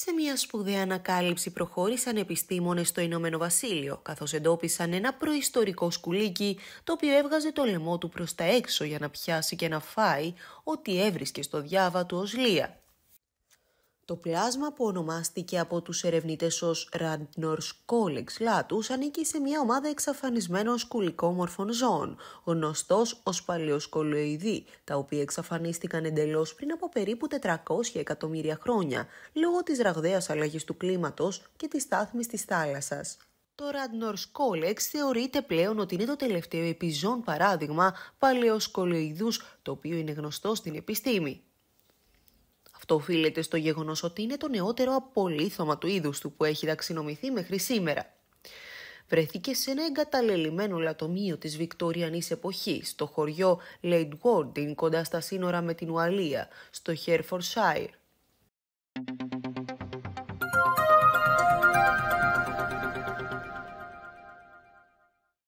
Σε μια σπουδαία ανακάλυψη προχώρησαν επιστήμονες στο Ηνωμένο Βασίλειο, καθώς εντόπισαν ένα προϊστορικό σκουλίκι, το οποίο έβγαζε το λαιμό του προς τα έξω για να πιάσει και να φάει ό,τι έβρισκε στο διάβα του ως λία. Το πλάσμα που ονομάστηκε από τους ερευνητές ως Radnor's Collex Latus ανήκει σε μια ομάδα εξαφανισμένων σκουλικόμορφων ζώων, γνωστός ως παλαιοσκολοειδή, τα οποία εξαφανίστηκαν εντελώς πριν από περίπου 400 εκατομμύρια χρόνια, λόγω της ραγδαίας αλλαγής του κλίματος και της στάθμης της θάλασσας. Το Randnor's Colex θεωρείται πλέον ότι είναι το τελευταίο επιζών παράδειγμα παλαιοσκολοειδούς, το οποίο είναι γνωστό στην επιστήμη. Το οφείλεται στο γεγονός ότι είναι το νεότερο απολύθωμα του είδους του που έχει ταξινομηθεί μέχρι σήμερα. Βρέθηκε σε ένα εγκαταλελειμμένο λατομείο της Βικτωριανής εποχής, στο χωριό Λέιντ κοντά στα σύνορα με την Ουαλία, στο Herefordshire.